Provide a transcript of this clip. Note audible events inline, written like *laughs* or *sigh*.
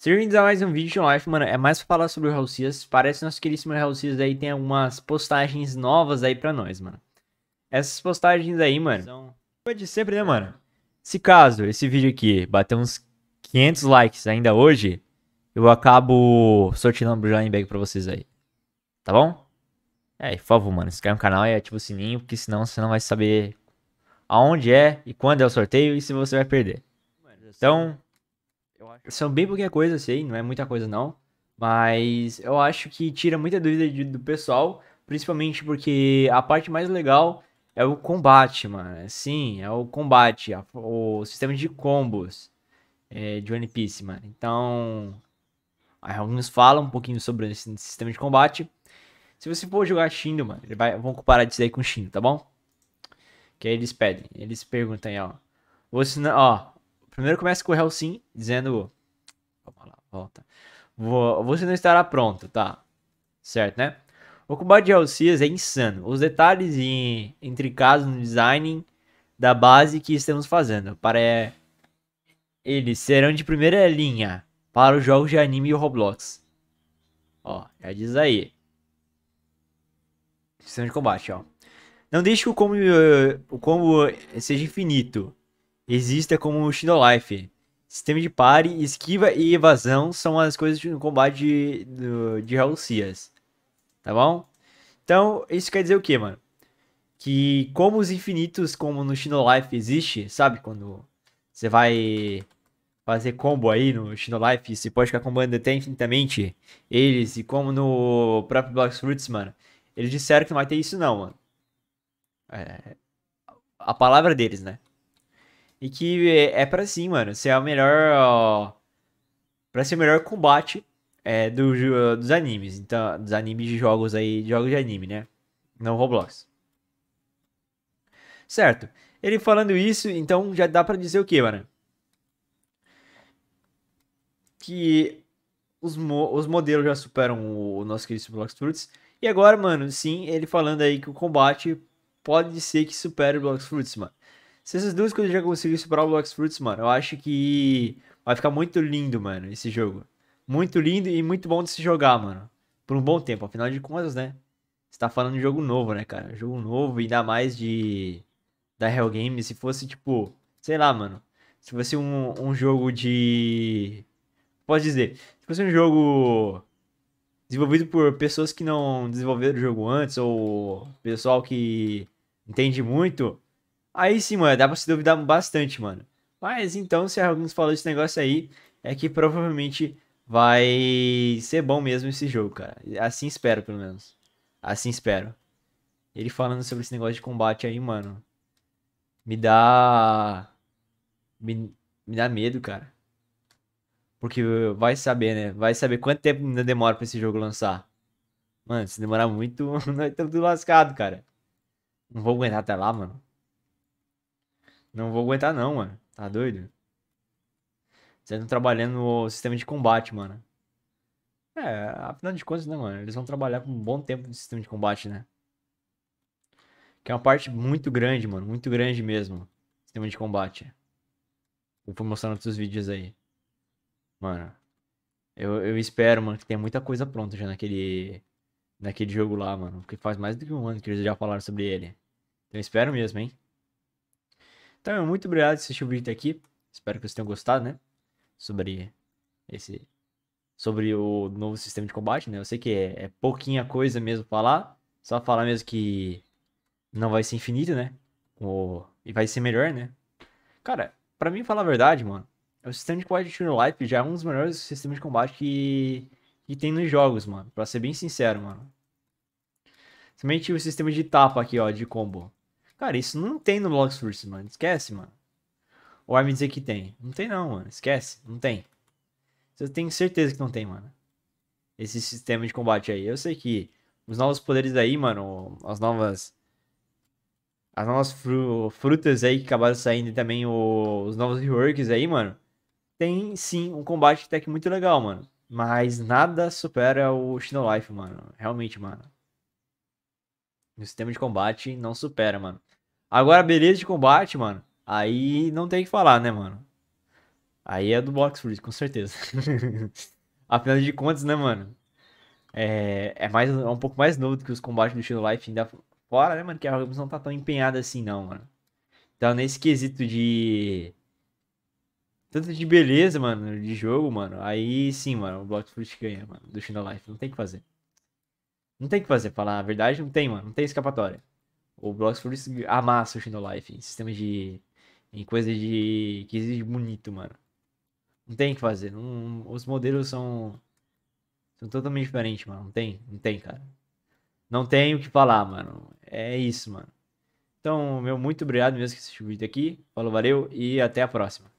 Servindo bem a mais um vídeo de live, mano. É mais pra falar sobre o Raul Cias. Parece que nosso queridíssimo Raul Cias aí tem algumas postagens novas aí pra nós, mano. Essas postagens aí, mano. São... de sempre, né, mano? Se caso esse vídeo aqui bater uns 500 likes ainda hoje, eu acabo sorteando um Brian Bag pra vocês aí. Tá bom? É, por favor, mano, se inscreve no canal e ativa o sininho, porque senão você não vai saber aonde é e quando é o sorteio e se você vai perder. Então, são bem pouquinha coisa, sei assim, não é muita coisa não. Mas eu acho que tira muita dúvida de, do pessoal, principalmente porque a parte mais legal é o combate, mano. É, sim, é o combate, a, o sistema de combos é, de One Piece, mano. Então, alguns falam um pouquinho sobre esse sistema de combate. Se você for jogar Shindo, mano, ele vai, vão comparar disso aí com Shindo, tá bom? Que aí eles pedem, eles perguntam aí, ó. Você não, ó, Primeiro começa com o Hellsim dizendo. Vamos lá, volta. Você não estará pronto, tá? Certo, né? O combate de Alcias é insano. Os detalhes e intricados no design da base que estamos fazendo. Para eles serão de primeira linha para os jogos de anime e Roblox. Ó, já diz aí. Sistema de combate, ó. Não deixe que o combo, o combo seja infinito. Resista como o Shinolife, Life. Sistema de pare, esquiva e evasão são as coisas no combate de, de, de Raul Cias. Tá bom? Então, isso quer dizer o que, mano? Que como os infinitos, como no Shino Life existe, sabe? Quando você vai fazer combo aí no Shino Life, você pode ficar combando até infinitamente eles. E como no próprio Blox Fruits, mano, eles disseram que não vai ter isso não, mano. É, a palavra deles, né? E que é, é pra sim, mano, ser é o melhor. para pra ser o melhor combate é, do, dos animes. Então, dos animes de jogos aí, de jogos de anime, né? Não Roblox. Certo. Ele falando isso, então já dá para dizer o que, mano? Que os, mo os modelos já superam o, nosso querido Blox Fruits. E agora, mano, sim, ele falando aí que o combate pode ser que supere o Blox Fruits, mano. Se essas duas coisas já conseguirem superar o Blox Fruits, mano, eu acho que vai ficar muito lindo, mano, esse jogo. Muito lindo e muito bom de se jogar, mano. Por um bom tempo, afinal de contas, né? Você tá falando de jogo novo, né, cara? Jogo novo, e ainda mais de. Da Hell Games. Se fosse, tipo. Sei lá, mano. Se fosse um, um jogo de. Posso dizer. Se fosse um jogo. Desenvolvido por pessoas que não desenvolveram o jogo antes, ou pessoal que entende muito, Aí sim, mano, dá pra se duvidar bastante, mano. Mas então, se a Roguins falou esse negócio aí, é que provavelmente vai ser bom mesmo esse jogo, cara. Assim espero, pelo menos. Assim espero. Ele falando sobre esse negócio de combate aí, mano. Me dá. Me, me dá medo, cara. Porque vai saber, né? Vai saber quanto tempo ainda demora pra esse jogo lançar. Mano, se demorar muito, *laughs* nós estamos tudo lascado, cara. Não vou aguentar até lá, mano. Não vou aguentar, não, mano. Tá doido? Vocês estão trabalhando no sistema de combate, mano. É, afinal de contas, né, mano? Eles vão trabalhar com um bom tempo no sistema de combate, né? Que é uma parte muito grande, mano. Muito grande mesmo. Sistema de combate. Eu vou mostrar outros vídeos aí. Mano. Eu, eu espero, mano, que tenha muita coisa pronta já naquele. Naquele jogo lá, mano. Porque faz mais do que um ano que eles já falaram sobre ele. Então, eu espero mesmo, hein? Então, meu, muito obrigado por assistir o vídeo até aqui. Espero que vocês tenham gostado, né? Sobre esse. Sobre o novo sistema de combate, né? Eu sei que é, é pouquinha coisa mesmo falar. Só falar mesmo que não vai ser infinito, né? O... E vai ser melhor, né? Cara, para mim falar a verdade, mano, o sistema de combate de Life já é um dos melhores sistemas de combate que, que tem nos jogos, mano. Pra ser bem sincero, mano. Somente o sistema de tapa aqui, ó, de combo. Cara, isso não tem no Lost Force, mano. Esquece, mano. Ou vai me dizer que tem. Não tem não, mano. Esquece. Não tem. Eu tenho certeza que não tem, mano. Esse sistema de combate aí. Eu sei que os novos poderes aí, mano, as novas... As novas fru frutas aí que acabaram saindo e também o, os novos reworks aí, mano. Tem sim um combate que muito legal, mano. Mas nada supera o Shino Life, mano. Realmente, mano. No sistema de combate não supera, mano. Agora, beleza de combate, mano. Aí não tem que falar, né, mano? Aí é do Box Fruit, com certeza. *laughs* Afinal de contas, né, mano? É, é, mais, é um pouco mais novo do que os combates do Shino Life ainda fora, né, mano? Que a Ramos não tá tão empenhada assim, não, mano. Então, nesse quesito de. Tanto de beleza, mano, de jogo, mano. Aí sim, mano, o box Fruit ganha, mano, do Shino Life. Não tem o que fazer. Não tem o que fazer, falar a verdade, não tem, mano. Não tem escapatória. O Blocks amassa o Shindle Life em sistema de. em coisa de. que exige bonito, mano. Não tem o que fazer. Não, os modelos são. são totalmente diferentes, mano. Não tem, não tem, cara. Não tem o que falar, mano. É isso, mano. Então, meu, muito obrigado mesmo que assistiu o vídeo aqui. Falou, valeu e até a próxima.